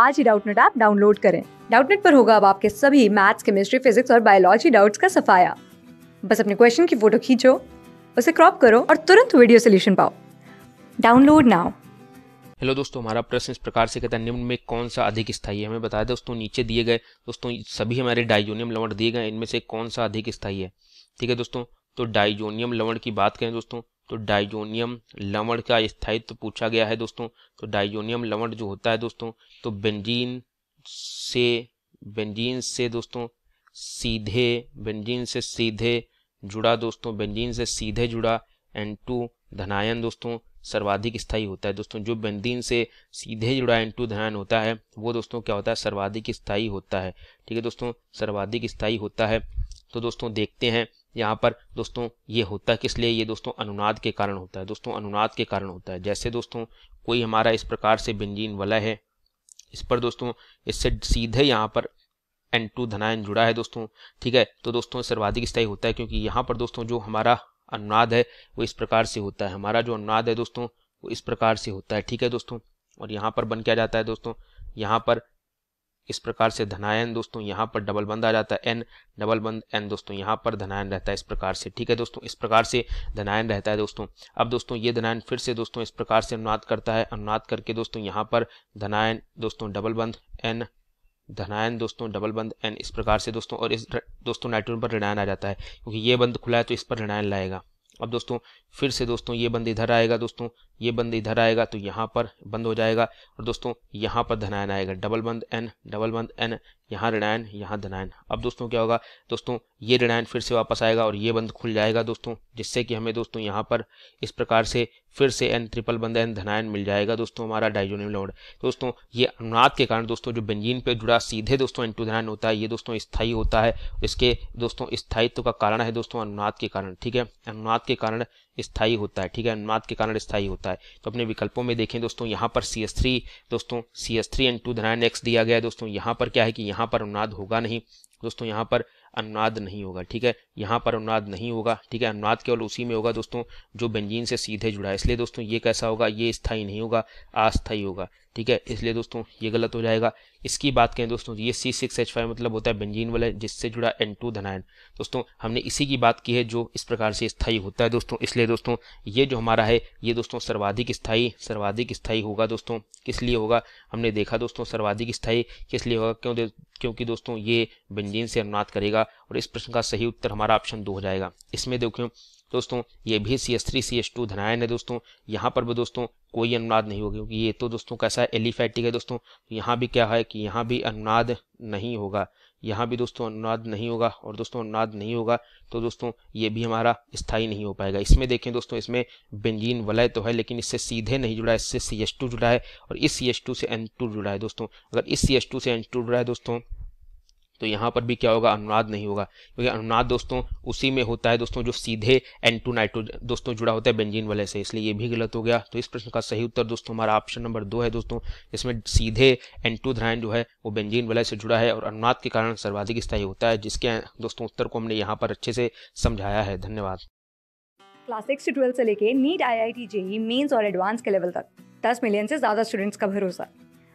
आज ही Doubtnut app download करें डाउटनेट पर होगा अब आपके सभी मैथ्स केमिस्ट्री फिजिक्स और बायोलॉजी डाउट्स का सफाया बस अपने क्वेश्चन की फोटो खींचो उसे क्रॉप करो और तुरंत वीडियो सोल्यूशन पाओ डाउनलोड नाउ हेलो दोस्तों हमारा प्रश्न इस प्रकार से कहता है निम्न में कौन सा अधिक स्थायी है हमें बताया था दोस्तों नीचे दिए गए दोस्तों सभी हमारे डाइजोनियम लवण दिए गए इनमें से कौन सा अधिक स्थायी है ठीक है दोस्तों तो डाइजोनियम लवण की बात करें दोस्तों तो डाइजोनियम लवण का स्थायित्व पूछा गया है दोस्तों तो डाइजोनियम लवण जो होता है दोस्तों तो बेंजीन से बेंजीन से दोस्तों सीधे बेंजीन से सीधे जुड़ा दोस्तों बेंजीन से सीधे जुड़ा एन टू धनायन दोस्तों सर्वाधिक स्थायी होता है दोस्तों जो बेंजीन से सीधे जुड़ा एन टू धनायन होता है वो दोस्तों क्या होता है सर्वाधिक स्थायी होता है ठीक है दोस्तों सर्वाधिक स्थायी होता है तो दोस्तों देखते हैं यहाँ पर दोस्तों ये होता है किस लिए ये दोस्तों अनुनाद के कारण होता है दोस्तों अनुनाद के कारण होता है जैसे दोस्तों कोई हमारा इस प्रकार से बिंजीन वलय है इस पर दोस्तों इससे सीधे यहाँ पर एन टू धनायन जुड़ा है दोस्तों ठीक है तो दोस्तों सर्वाधिक स्थायी होता है क्योंकि यहाँ पर दोस्तों जो हमारा अनुनाद है वो इस प्रकार से होता है हमारा जो अनुनाद है दोस्तों वो इस प्रकार से होता है ठीक है दोस्तों और यहाँ पर बन क्या जाता है दोस्तों यहाँ पर इस प्रकार से धनायन दोस्तों यहाँ पर डबल बंद आ जाता है एन डबल बंद एन दोस्तों यहाँ पर धनायन रहता है इस प्रकार से ठीक है दोस्तों इस प्रकार से धनायन रहता है दोस्तों अब दोस्तों ये धनायन फिर से दोस्तों इस प्रकार से अनुनाद करता है अनुनाद करके दोस्तों यहाँ पर धनायन दोस्तों डबल बंद एन धनायन दोस्तों डबल बंद एन इस प्रकार से दोस्तों और इस दोस्तों नाइट्रोजन पर ऋणायन आ जाता है क्योंकि ये बंद खुला है तो इस पर ऋणायन लाएगा अब दोस्तों फिर से दोस्तों ये बंद इधर आएगा दोस्तों ये बंद इधर आएगा तो यहाँ पर बंद हो जाएगा और दोस्तों यहाँ पर धनायन आएगा डबल बंद एन डबल बंद एन यहाँ ऋणायन यहाँ धनायन अब दोस्तों क्या होगा दोस्तों ये ऋणायन फिर से वापस आएगा और ये बंद खुल जाएगा दोस्तों जिससे कि हमें दोस्तों यहाँ पर इस प्रकार से फिर से एन ट्रिपल बंद एन धनायन मिल जाएगा दोस्तों हमारा डाइजोनियम लोड दोस्तों ये अनुनाद के कारण दोस्तों जो बंजीन पे जुड़ा सीधे दोस्तों एन टू धनायन होता है ये दोस्तों स्थायी होता है इसके दोस्तों स्थायित्व का कारण है दोस्तों अनुनाद के कारण ठीक है अनुनाद के कारण स्थायी होता है ठीक है अनुनाद के कारण स्थायी होता है तो अपने विकल्पों में देखें दोस्तों यहाँ पर सी एस थ्री दोस्तों C S three N two धनायन एक्स दिया गया है दोस्तों यहाँ पर क्या है कि यहाँ पर अनुनाद होगा नहीं दोस्तों यहाँ पर अनुनाद नहीं होगा ठीक है यहाँ पर अनुनाद नहीं होगा ठीक है अनुनाद केवल उसी में होगा दोस्तों जो बेंजीन से सीधे जुड़ा है इसलिए दोस्तों ये कैसा होगा ये स्थायी नहीं होगा अस्थाई होगा ठीक है इसलिए दोस्तों ये गलत हो जाएगा इसकी बात करें दोस्तों ये सी सिक्स एच फाइव मतलब होता है बेंजीन वाला जिससे जुड़ा एन टू धनायन दोस्तों हमने इसी की बात की है जो इस प्रकार से स्थायी होता है दोस्तों इसलिए दोस्तों ये जो हमारा है ये दोस्तों सर्वाधिक स्थाई सर्वाधिक स्थाई होगा दोस्तों किस लिए होगा हमने देखा दोस्तों सर्वाधिक स्थाई किस लिए होगा क्यों क्योंकि दोस्तों ये व्यंजन से अनुनाद करेगा और इस प्रश्न का सही उत्तर हमारा ऑप्शन दो हो जाएगा इसमें देखो दोस्तों ये भी C S three C S two धनायन है दोस्तों यहाँ पर भी दोस्तों कोई अनुनाद नहीं होगा क्योंकि ये तो दोस्तों कैसा है एलिफैटिक है दोस्तों यहाँ भी क्या है कि यहाँ भी अनुनाद नहीं होगा यहाँ भी दोस्तों अनुनाद नहीं होगा और दोस्तों अनुनाद नहीं होगा तो दोस्तों ये भी हमारा स्थायी नहीं हो पाएगा इसमें देखें दोस्तों इसमें बेंजीन वलय तो है लेकिन इससे सीधे नहीं जुड़ा है इससे सी एस टू जुड़ा है और इस सी एस टू से एन टू जुड़ा है दोस्तों अगर इस सी एस टू से एन टू जुड़ा है दोस्तों तो यहाँ पर भी क्या होगा अनुनाद नहीं होगा क्योंकि अनुनाद दोस्तों उसी में होता है दोस्तों जो सीधे एन टू नाइट्रोजन दोस्तों जुड़ा होता है बेंजीन वाले से इसलिए ये भी गलत हो गया तो इस प्रश्न का सही उत्तर दोस्तों हमारा ऑप्शन नंबर दो है दोस्तों इसमें सीधे एन टू ध्रायन जो है वो बेंजीन वाले से जुड़ा है और अनुनाद के कारण सर्वाधिक स्थायी होता है जिसके दोस्तों उत्तर को हमने यहाँ पर अच्छे से समझाया है धन्यवाद क्लास सिक्स से ट्वेल्थ से लेके NEET I I T JEE mains और एडवांस के लेवल तक दस मिलियन से ज़्यादा स्टूडेंट्स का भरोसा